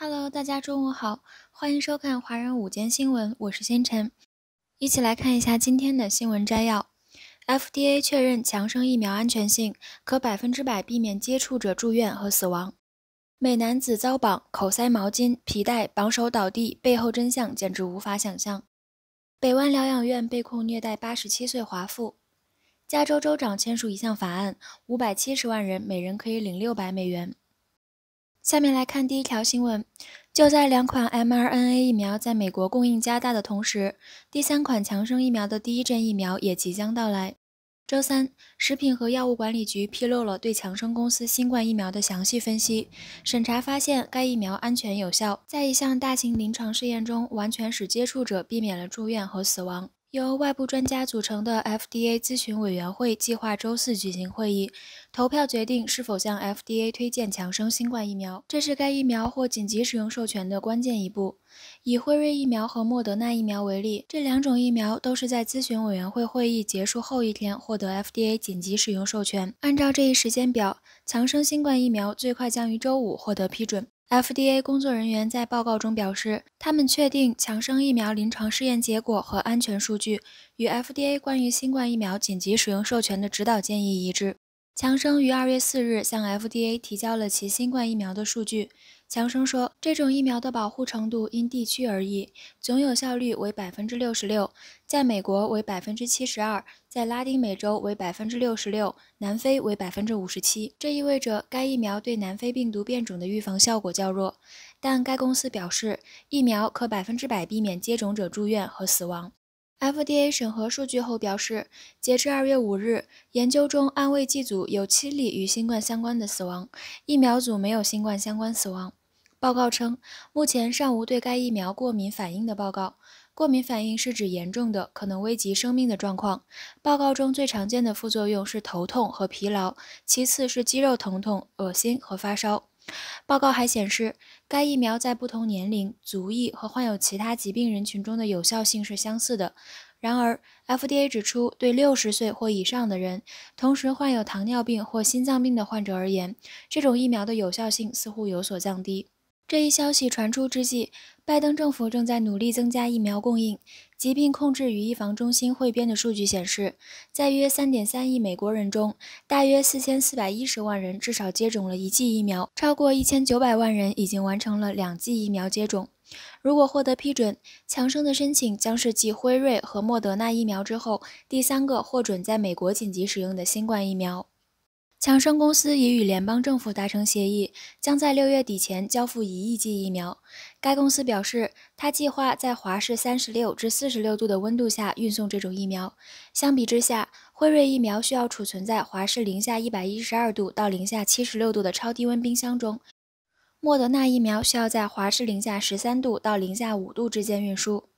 Hello，大家中午好，欢迎收看华人午间新闻，我是星辰，一起来看一下今天的新闻摘要。FDA 确认强生疫苗安全性，可百分之百避免接触者住院和死亡。美男子遭绑，口塞毛巾，皮带绑手倒地，背后真相简直无法想象。北湾疗养院被控虐待八十七岁华妇。加州州长签署一项法案，五百七十万人每人可以领六百美元。下面来看第一条新闻。就在两款 mRNA 疫苗在美国供应加大的同时，第三款强生疫苗的第一针疫苗也即将到来。周三，食品和药物管理局披露了对强生公司新冠疫苗的详细分析审查，发现该疫苗安全有效，在一项大型临床试验中，完全使接触者避免了住院和死亡。由外部专家组成的 FDA 咨询委员会计划周四举行会议，投票决定是否向 FDA 推荐强生新冠疫苗。这是该疫苗或紧急使用授权的关键一步。以辉瑞疫苗和莫德纳疫苗为例，这两种疫苗都是在咨询委员会会议结束后一天获得 FDA 紧急使用授权。按照这一时间表，强生新冠疫苗最快将于周五获得批准。FDA 工作人员在报告中表示，他们确定强生疫苗临床试验结果和安全数据与 FDA 关于新冠疫苗紧急使用授权的指导建议一致。强生于二月四日向 FDA 提交了其新冠疫苗的数据。强生说，这种疫苗的保护程度因地区而异，总有效率为百分之六十六，在美国为百分之七十二，在拉丁美洲为百分之六十六，南非为百分之五十七。这意味着该疫苗对南非病毒变种的预防效果较弱，但该公司表示，疫苗可百分之百避免接种者住院和死亡。FDA 审核数据后表示，截至二月五日，研究中安慰剂组有七例与新冠相关的死亡，疫苗组没有新冠相关死亡。报告称，目前尚无对该疫苗过敏反应的报告。过敏反应是指严重的、可能危及生命的状况。报告中最常见的副作用是头痛和疲劳，其次是肌肉疼痛、恶心和发烧。报告还显示，该疫苗在不同年龄、族裔和患有其他疾病人群中的有效性是相似的。然而，FDA 指出，对六十岁或以上的人，同时患有糖尿病或心脏病的患者而言，这种疫苗的有效性似乎有所降低。这一消息传出之际，拜登政府正在努力增加疫苗供应。疾病控制与预防中心汇编的数据显示，在约3.3亿美国人中，大约4410万人至少接种了一剂疫苗，超过1900万人已经完成了两剂疫苗接种。如果获得批准，强生的申请将是继辉瑞和莫德纳疫苗之后第三个获准在美国紧急使用的新冠疫苗。强生公司已与联邦政府达成协议，将在六月底前交付一亿剂疫苗。该公司表示，它计划在华氏三十六至四十六度的温度下运送这种疫苗。相比之下，辉瑞疫苗需要储存在华氏零下一百一十二度到零下七十六度的超低温冰箱中，莫德纳疫苗需要在华氏零下十三度到零下五度之间运输。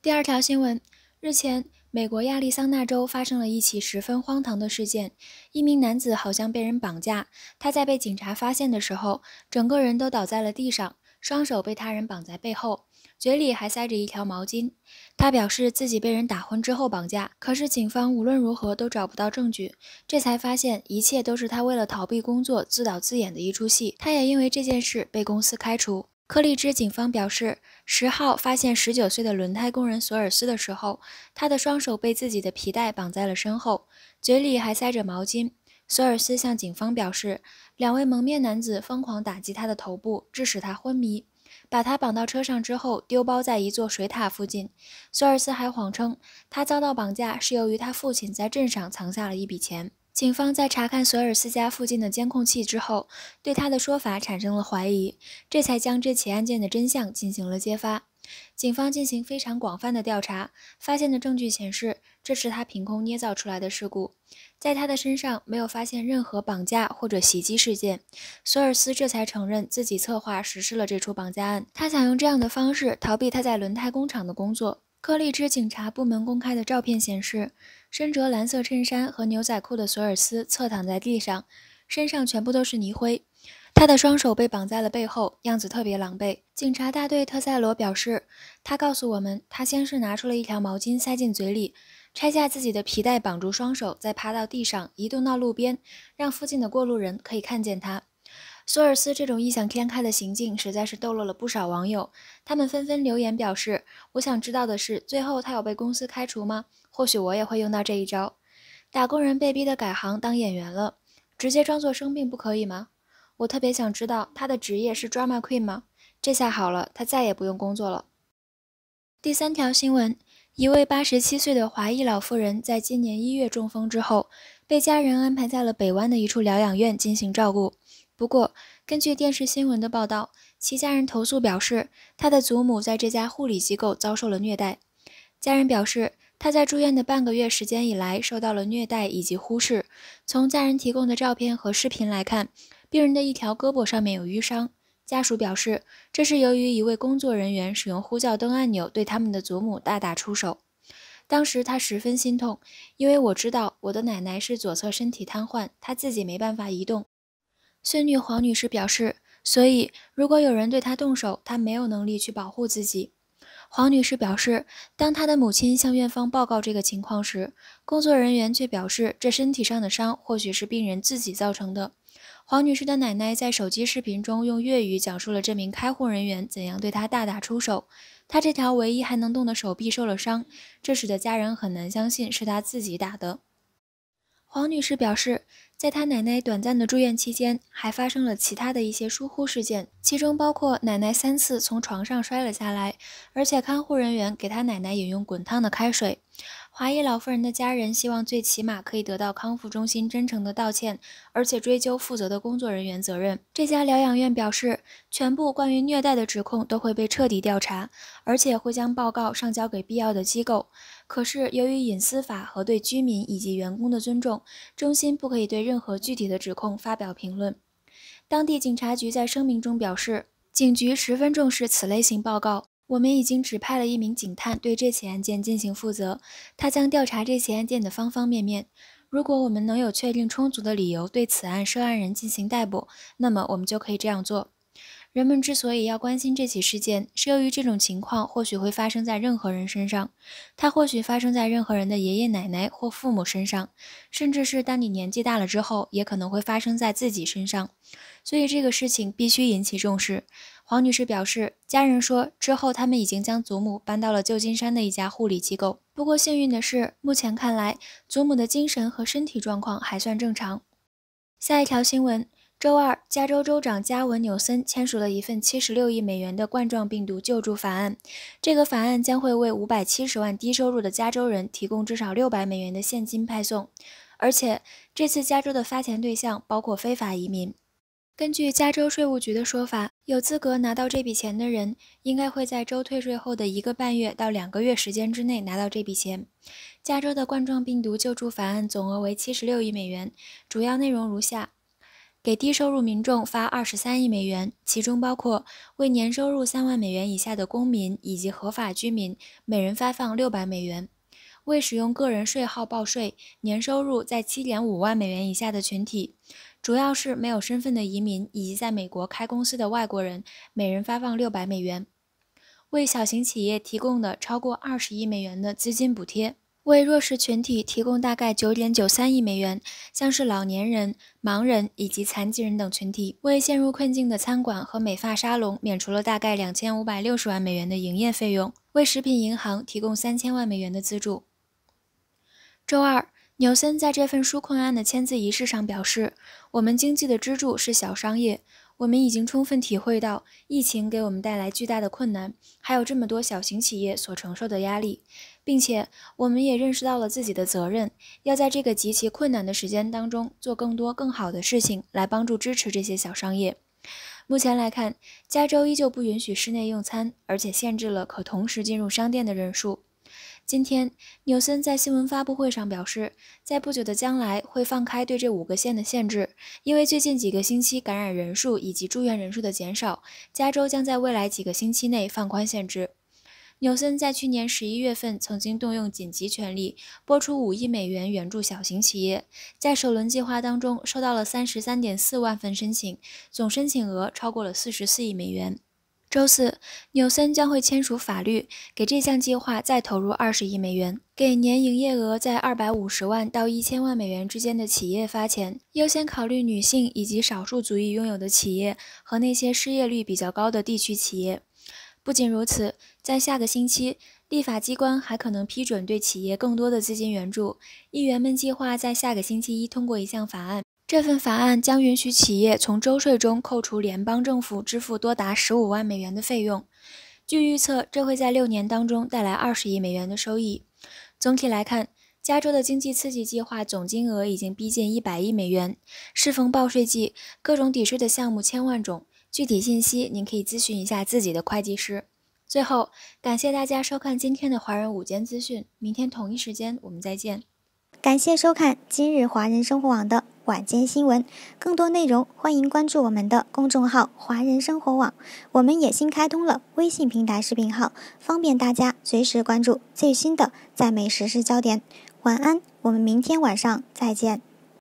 第二条新闻，日前。美国亚利桑那州发生了一起十分荒唐的事件，一名男子好像被人绑架。他在被警察发现的时候，整个人都倒在了地上，双手被他人绑在背后，嘴里还塞着一条毛巾。他表示自己被人打昏之后绑架，可是警方无论如何都找不到证据，这才发现一切都是他为了逃避工作自导自演的一出戏。他也因为这件事被公司开除。科利兹警方表示，十号发现十九岁的轮胎工人索尔斯的时候，他的双手被自己的皮带绑在了身后，嘴里还塞着毛巾。索尔斯向警方表示，两位蒙面男子疯狂打击他的头部，致使他昏迷。把他绑到车上之后，丢包在一座水塔附近。索尔斯还谎称他遭到绑架是由于他父亲在镇上藏下了一笔钱。警方在查看索尔斯家附近的监控器之后，对他的说法产生了怀疑，这才将这起案件的真相进行了揭发。警方进行非常广泛的调查，发现的证据显示，这是他凭空捏造出来的事故，在他的身上没有发现任何绑架或者袭击事件。索尔斯这才承认自己策划实施了这出绑架案，他想用这样的方式逃避他在轮胎工厂的工作。科利芝警察部门公开的照片显示。身着蓝色衬衫和牛仔裤的索尔斯侧躺在地上，身上全部都是泥灰，他的双手被绑在了背后，样子特别狼狈。警察大队特塞罗表示，他告诉我们，他先是拿出了一条毛巾塞进嘴里，拆下自己的皮带绑住双手，再趴到地上移动到路边，让附近的过路人可以看见他。索尔斯这种异想天开的行径，实在是逗乐了不少网友，他们纷纷留言表示：“我想知道的是，最后他有被公司开除吗？”或许我也会用到这一招。打工人被逼的改行当演员了，直接装作生病不可以吗？我特别想知道他的职业是 drama queen 吗？这下好了，他再也不用工作了。第三条新闻：一位八十七岁的华裔老妇人在今年一月中风之后，被家人安排在了北湾的一处疗养院进行照顾。不过，根据电视新闻的报道，其家人投诉表示，他的祖母在这家护理机构遭受了虐待。家人表示。他在住院的半个月时间以来，受到了虐待以及忽视。从家人提供的照片和视频来看，病人的一条胳膊上面有淤伤。家属表示，这是由于一位工作人员使用呼叫灯按钮对他们的祖母大打出手。当时他十分心痛，因为我知道我的奶奶是左侧身体瘫痪，她自己没办法移动。孙女黄女士表示，所以如果有人对她动手，她没有能力去保护自己。黄女士表示，当她的母亲向院方报告这个情况时，工作人员却表示，这身体上的伤或许是病人自己造成的。黄女士的奶奶在手机视频中用粤语讲述了这名看护人员怎样对她大打出手，她这条唯一还能动的手臂受了伤，这使得家人很难相信是她自己打的。黄女士表示，在她奶奶短暂的住院期间，还发生了其他的一些疏忽事件，其中包括奶奶三次从床上摔了下来，而且看护人员给她奶奶饮用滚烫的开水。华裔老妇人的家人希望最起码可以得到康复中心真诚的道歉，而且追究负责的工作人员责任。这家疗养院表示，全部关于虐待的指控都会被彻底调查，而且会将报告上交给必要的机构。可是，由于隐私法和对居民以及员工的尊重，中心不可以对任何具体的指控发表评论。当地警察局在声明中表示，警局十分重视此类型报告。我们已经指派了一名警探对这起案件进行负责，他将调查这起案件的方方面面。如果我们能有确定充足的理由对此案涉案人进行逮捕，那么我们就可以这样做。人们之所以要关心这起事件，是由于这种情况或许会发生在任何人身上，它或许发生在任何人的爷爷奶奶或父母身上，甚至是当你年纪大了之后，也可能会发生在自己身上。所以这个事情必须引起重视。黄女士表示，家人说之后他们已经将祖母搬到了旧金山的一家护理机构。不过幸运的是，目前看来祖母的精神和身体状况还算正常。下一条新闻：周二，加州州长加文纽森签署了一份七十六亿美元的冠状病毒救助法案。这个法案将会为五百七十万低收入的加州人提供至少六百美元的现金派送，而且这次加州的发钱对象包括非法移民。根据加州税务局的说法，有资格拿到这笔钱的人应该会在州退税后的一个半月到两个月时间之内拿到这笔钱。加州的冠状病毒救助法案总额为七十六亿美元，主要内容如下：给低收入民众发二十三亿美元，其中包括为年收入三万美元以下的公民以及合法居民每人发放六百美元；为使用个人税号报税、年收入在七点五万美元以下的群体。主要是没有身份的移民以及在美国开公司的外国人，每人发放六百美元；为小型企业提供的超过二十亿美元的资金补贴；为弱势群体提供大概九点九三亿美元，像是老年人、盲人以及残疾人等群体；为陷入困境的餐馆和美发沙龙免除了大概两千五百六十万美元的营业费用；为食品银行提供三千万美元的资助。周二。纽森在这份纾困案的签字仪式上表示：“我们经济的支柱是小商业，我们已经充分体会到疫情给我们带来巨大的困难，还有这么多小型企业所承受的压力，并且我们也认识到了自己的责任，要在这个极其困难的时间当中做更多更好的事情来帮助支持这些小商业。目前来看，加州依旧不允许室内用餐，而且限制了可同时进入商店的人数。”今天，纽森在新闻发布会上表示，在不久的将来会放开对这五个县的限制，因为最近几个星期感染人数以及住院人数的减少，加州将在未来几个星期内放宽限制。纽森在去年十一月份曾经动用紧急权力，拨出五亿美元援助小型企业，在首轮计划当中收到了三十三点四万份申请，总申请额超过了四十四亿美元。周四，纽森将会签署法律，给这项计划再投入二十亿美元，给年营业额在二百五十万到一千万美元之间的企业发钱，优先考虑女性以及少数族裔拥有的企业和那些失业率比较高的地区企业。不仅如此，在下个星期，立法机关还可能批准对企业更多的资金援助。议员们计划在下个星期一通过一项法案。这份法案将允许企业从州税中扣除联邦政府支付多达十五万美元的费用。据预测，这会在六年当中带来二十亿美元的收益。总体来看，加州的经济刺激计划总金额已经逼近一百亿美元。适逢报税季，各种抵税的项目千万种，具体信息您可以咨询一下自己的会计师。最后，感谢大家收看今天的华人午间资讯，明天同一时间我们再见。感谢收看今日华人生活网的晚间新闻，更多内容欢迎关注我们的公众号“华人生活网”。我们也新开通了微信平台视频号，方便大家随时关注最新的在美时事焦点。晚安，我们明天晚上再见。